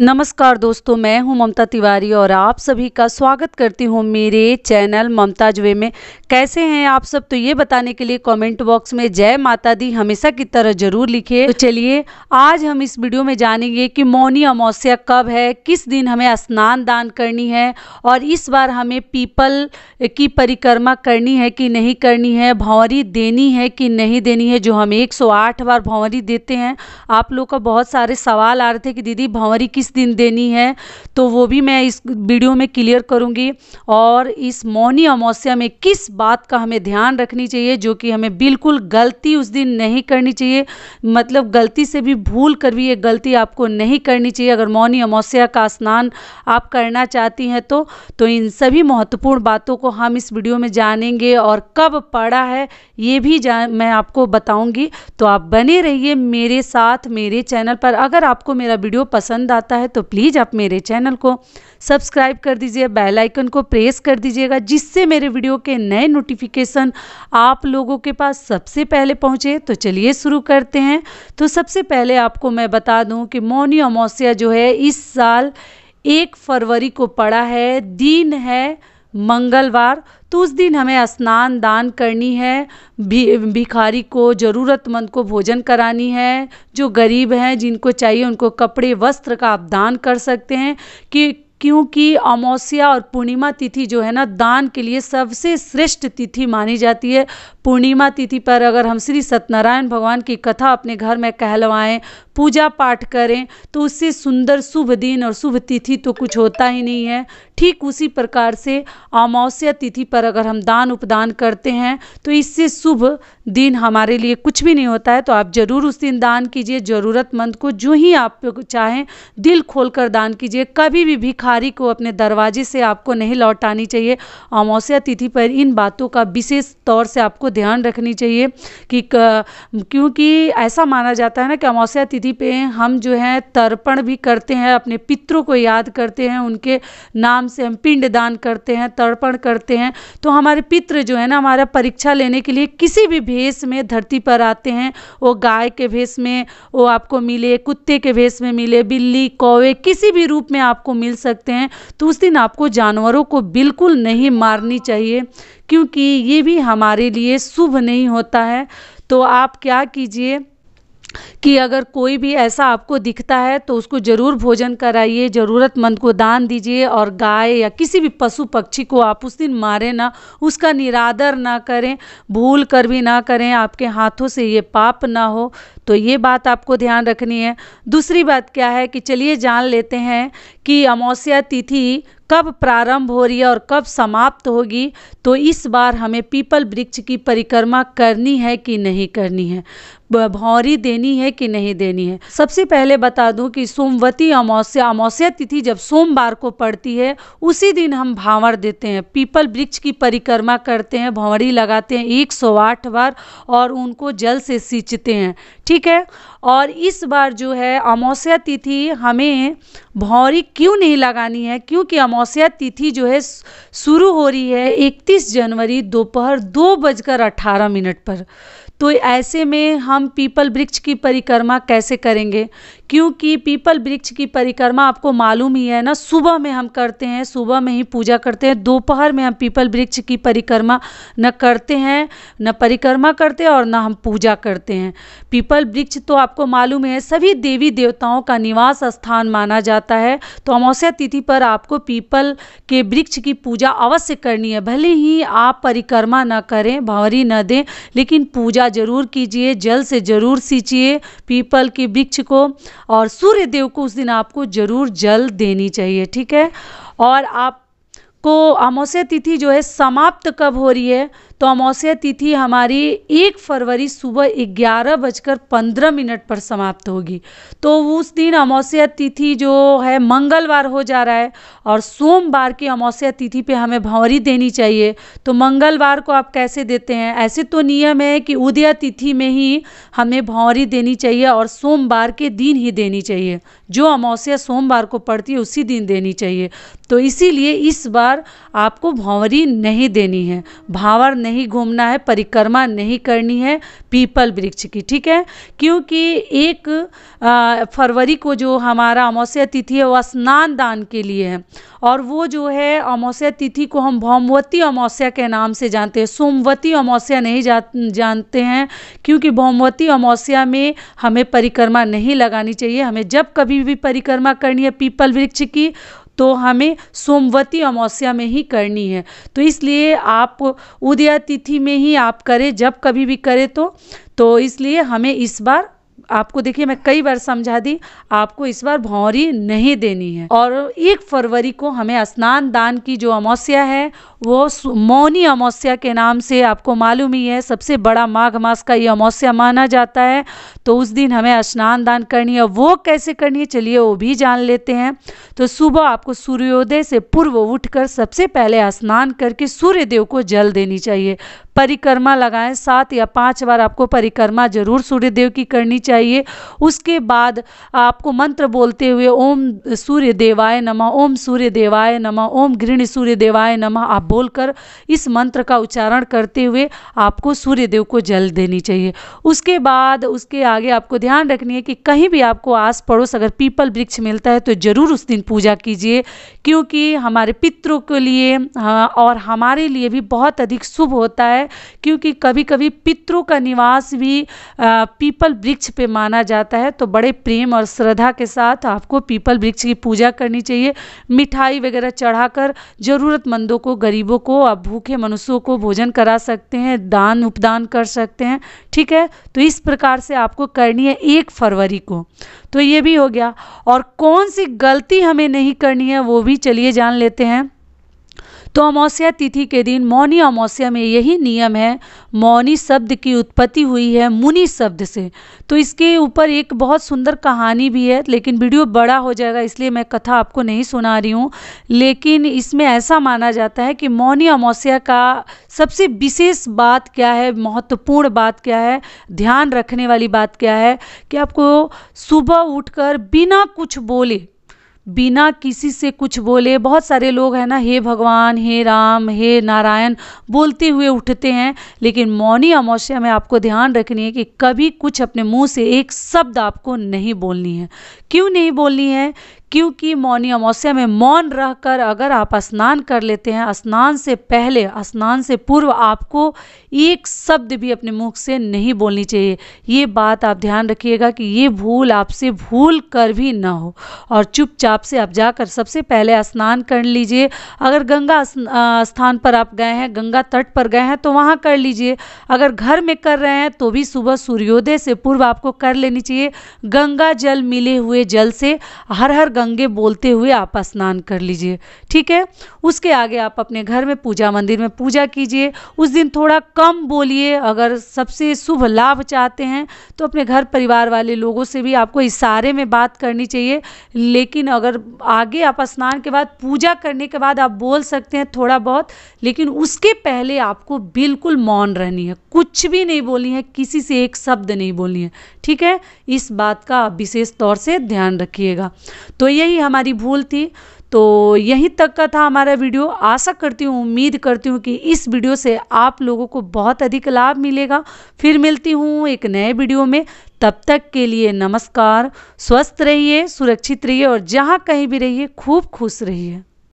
नमस्कार दोस्तों मैं हूं ममता तिवारी और आप सभी का स्वागत करती हूं मेरे चैनल ममता जुए में कैसे हैं आप सब तो ये बताने के लिए कमेंट बॉक्स में जय माता दी हमेशा की तरह जरूर लिखिए तो चलिए आज हम इस वीडियो में जानेंगे कि मौनी अमावस्या कब है किस दिन हमें स्नान दान करनी है और इस बार हमें पीपल की परिक्रमा करनी है कि नहीं करनी है भंवरी देनी है कि नहीं देनी है जो हम एक बार भंवरी देते हैं आप लोग का बहुत सारे सवाल आ रहे थे कि दीदी भंवरी किस किस दिन देनी है तो वो भी मैं इस वीडियो में क्लियर करूंगी और इस मौनी अमावस्या में किस बात का हमें ध्यान रखनी चाहिए जो कि हमें बिल्कुल गलती उस दिन नहीं करनी चाहिए मतलब गलती से भी भूल कर भी ये गलती आपको नहीं करनी चाहिए अगर मौनी अमावस्या का स्नान आप करना चाहती हैं तो, तो इन सभी महत्वपूर्ण बातों को हम इस वीडियो में जानेंगे और कब पड़ा है ये भी मैं आपको बताऊंगी तो आप बने रहिए मेरे साथ मेरे चैनल पर अगर आपको मेरा वीडियो पसंद आता है तो प्लीज़ आप मेरे चैनल को सब्सक्राइब कर दीजिए बेल आइकन को प्रेस कर दीजिएगा जिससे मेरे वीडियो के नए नोटिफिकेशन आप लोगों के पास सबसे पहले पहुँचे तो चलिए शुरू करते हैं तो सबसे पहले आपको मैं बता दूँ कि मौनी अमावस्या जो है इस साल एक फरवरी को पड़ा है दिन है मंगलवार तो उस दिन हमें स्नान दान करनी है भी भिखारी को ज़रूरतमंद को भोजन करानी है जो गरीब हैं जिनको चाहिए उनको कपड़े वस्त्र का आप दान कर सकते हैं कि क्योंकि अमावस्या और पूर्णिमा तिथि जो है ना दान के लिए सबसे श्रेष्ठ तिथि मानी जाती है पूर्णिमा तिथि पर अगर हम श्री सत्यनारायण भगवान की कथा अपने घर में कहलवाएं पूजा पाठ करें तो उससे सुंदर शुभ दिन और शुभ तिथि तो कुछ होता ही नहीं है ठीक उसी प्रकार से अमावस्या तिथि पर अगर हम दान उपदान करते हैं तो इससे शुभ दिन हमारे लिए कुछ भी नहीं होता है तो आप ज़रूर उस दिन दान कीजिए ज़रूरतमंद को जो ही आप चाहें दिल खोल कर दान कीजिए कभी भी भिखारी को अपने दरवाजे से आपको नहीं लौटानी चाहिए अमावस्या तिथि पर इन बातों का विशेष तौर से आपको ध्यान रखनी चाहिए कि क्योंकि ऐसा माना जाता है ना कि अमावस्या तिथि पे हम जो है तर्पण भी करते हैं अपने पितरों को याद करते हैं उनके नाम से हम पिंड दान करते हैं तर्पण करते हैं तो हमारे पित्र जो है ना हमारा परीक्षा लेने के लिए किसी भी भेष में धरती पर आते हैं वो गाय के भेष में वो आपको मिले कुत्ते के भेष में मिले बिल्ली कौवे किसी भी रूप में आपको मिल सकते हैं तो उस दिन आपको जानवरों को बिल्कुल नहीं मारनी चाहिए क्योंकि ये भी हमारे लिए शुभ नहीं होता है तो आप क्या कीजिए कि अगर कोई भी ऐसा आपको दिखता है तो उसको ज़रूर भोजन कराइए ज़रूरतमंद को दान दीजिए और गाय या किसी भी पशु पक्षी को आप उस दिन मारें ना उसका निरादर ना करें भूल कर भी ना करें आपके हाथों से ये पाप ना हो तो ये बात आपको ध्यान रखनी है दूसरी बात क्या है कि चलिए जान लेते हैं कि अमावस्या तिथि कब प्रारंभ हो रही है और कब समाप्त होगी तो इस बार हमें पीपल वृक्ष की परिक्रमा करनी है कि नहीं करनी है भौरी देनी है कि नहीं देनी है सबसे पहले बता दूं कि सोमवती अमावस्या अमावस्या तिथि जब सोमवार को पड़ती है उसी दिन हम भावर देते हैं पीपल वृक्ष की परिक्रमा करते हैं भौरी लगाते हैं एक बार और उनको जल से सींचते हैं ठीक ठीक है और इस बार जो है अमावस्या तिथि हमें भौरी क्यों नहीं लगानी है क्योंकि अमावस्या तिथि जो है शुरू हो रही है 31 जनवरी दोपहर दो बजकर अट्ठारह मिनट पर तो ऐसे में हम पीपल वृक्ष की परिक्रमा कैसे करेंगे क्योंकि पीपल वृक्ष की परिक्रमा आपको मालूम ही है ना सुबह में हम करते हैं सुबह में ही पूजा करते हैं दोपहर में हम पीपल वृक्ष की परिक्रमा न करते हैं न परिक्रमा करते हैं और न हम पूजा करते हैं पीपल वृक्ष तो आपको मालूम है सभी देवी देवताओं का निवास स्थान माना जाता है तो अमावस्या तिथि पर आपको पीपल के वृक्ष की पूजा अवश्य करनी है भले ही आप परिक्रमा न करें भंवरी न दें लेकिन पूजा जरूर कीजिए जल से जरूर सींचिए पीपल के वृक्ष को और सूर्य देव को उस दिन आपको जरूर जल देनी चाहिए ठीक है और आप को अमावस्या तिथि जो है समाप्त कब हो रही है तो अमावस्या तिथि हमारी एक फरवरी सुबह ग्यारह बजकर पंद्रह मिनट पर समाप्त होगी तो उस दिन अमावस्या तिथि जो है मंगलवार हो जा रहा है और सोमवार की अमावस्या तिथि पे हमें भंवरी देनी चाहिए तो मंगलवार को आप कैसे देते हैं ऐसे तो नियम है कि उदया तिथि में ही हमें भंवरी देनी चाहिए और सोमवार के दिन ही देनी चाहिए जो अमावस्या सोमवार को पड़ती है उसी दिन देनी चाहिए तो इसीलिए इस बार आपको भंवरी नहीं देनी है भावर नहीं नहीं घूमना है परिक्रमा नहीं करनी है पीपल वृक्ष की ठीक है क्योंकि एक फरवरी को जो हमारा अमावस्या तिथि है वह स्नान दान के लिए है और वो जो है अमावस्या तिथि को हम भौमवती अमावस्या के नाम से जानते हैं सोमवती अमावस्या नहीं जा, जानते हैं क्योंकि भौमवती अमावस्या में हमें परिक्रमा नहीं लगानी चाहिए हमें जब कभी भी परिक्रमा करनी है पीपल वृक्ष की तो हमें सोमवती अमावस्या में ही करनी है तो इसलिए आप उदया तिथि में ही आप करें जब कभी भी करें तो तो इसलिए हमें इस बार आपको देखिए मैं कई बार समझा दी आपको इस बार भौरी नहीं देनी है और एक फरवरी को हमें स्नान दान की जो अमावस्या है वो मौनी अमावस्या के नाम से आपको मालूम ही है सबसे बड़ा माघ मास का ये अमावस्या माना जाता है तो उस दिन हमें स्नान दान करनी है वो कैसे करनी है चलिए वो भी जान लेते हैं तो सुबह आपको सूर्योदय से पूर्व उठकर सबसे पहले स्नान करके सूर्य देव को जल देनी चाहिए परिक्रमा लगाएं सात या पाँच बार आपको परिक्रमा जरूर सूर्य देव की करनी चाहिए उसके बाद आपको मंत्र बोलते हुए ओम सूर्य देवाय नमः ओम सूर्य देवाय नमः ओम घृण सूर्य देवाय नमः आप बोलकर इस मंत्र का उच्चारण करते हुए आपको सूर्य देव को जल देनी चाहिए उसके बाद उसके आगे आपको ध्यान रखनी है कि कहीं भी आपको आस पड़ोस अगर पीपल वृक्ष मिलता है तो ज़रूर उस दिन पूजा कीजिए क्योंकि हमारे पितरों के लिए हाँ, और हमारे लिए भी बहुत अधिक शुभ होता है क्योंकि कभी कभी पितरों का निवास भी पीपल वृक्ष पे माना जाता है तो बड़े प्रेम और श्रद्धा के साथ आपको पीपल वृक्ष की पूजा करनी चाहिए मिठाई वगैरह चढ़ाकर ज़रूरतमंदों को गरीबों को आप भूखे मनुष्यों को भोजन करा सकते हैं दान उपदान कर सकते हैं ठीक है तो इस प्रकार से आपको करनी है एक फरवरी को तो ये भी हो गया और कौन सी गलती हमें नहीं करनी है वो भी चलिए जान लेते हैं तो अमावस्या तिथि के दिन मौनी अमावस्या में यही नियम है मौनी शब्द की उत्पत्ति हुई है मुनि शब्द से तो इसके ऊपर एक बहुत सुंदर कहानी भी है लेकिन वीडियो बड़ा हो जाएगा इसलिए मैं कथा आपको नहीं सुना रही हूँ लेकिन इसमें ऐसा माना जाता है कि मौनी अमावस्या का सबसे विशेष बात क्या है महत्वपूर्ण बात क्या है ध्यान रखने वाली बात क्या है कि आपको सुबह उठकर बिना कुछ बोले बिना किसी से कुछ बोले बहुत सारे लोग हैं ना हे भगवान हे राम हे नारायण बोलते हुए उठते हैं लेकिन मौनी अमावस्या में आपको ध्यान रखनी है कि कभी कुछ अपने मुंह से एक शब्द आपको नहीं बोलनी है क्यों नहीं बोलनी है क्योंकि मौनी अमावस्या में मौन रहकर अगर आप स्नान कर लेते हैं स्नान से पहले स्नान से पूर्व आपको एक शब्द भी अपने मुख से नहीं बोलनी चाहिए ये बात आप ध्यान रखिएगा कि ये भूल आपसे भूल कर भी ना हो और चुपचाप से आप जाकर सबसे पहले स्नान कर लीजिए अगर गंगा स्थान पर आप गए हैं गंगा तट पर गए हैं तो वहाँ कर लीजिए अगर घर में कर रहे हैं तो भी सुबह सूर्योदय से पूर्व आपको कर लेनी चाहिए गंगा जल मिले हुए जल से हर हर गंगे बोलते हुए आप स्नान कर लीजिए ठीक है उसके आगे आप अपने घर में पूजा मंदिर में पूजा कीजिए उस दिन थोड़ा कम बोलिए अगर सबसे शुभ लाभ चाहते हैं तो अपने घर परिवार वाले लोगों से भी आपको इशारे में बात करनी चाहिए लेकिन अगर आगे आप स्नान के बाद पूजा करने के बाद आप बोल सकते हैं थोड़ा बहुत लेकिन उसके पहले आपको बिल्कुल मौन रहनी है कुछ भी नहीं बोलनी है किसी से एक शब्द नहीं बोलनी है ठीक है इस बात का आप विशेष तौर से ध्यान रखिएगा तो यही हमारी भूल थी तो यहीं तक का था हमारा वीडियो आशा करती हूँ उम्मीद करती हूँ कि इस वीडियो से आप लोगों को बहुत अधिक लाभ मिलेगा फिर मिलती हूँ एक नए वीडियो में तब तक के लिए नमस्कार स्वस्थ रहिए सुरक्षित रहिए और जहाँ कहीं भी रहिए खूब खुश रहिए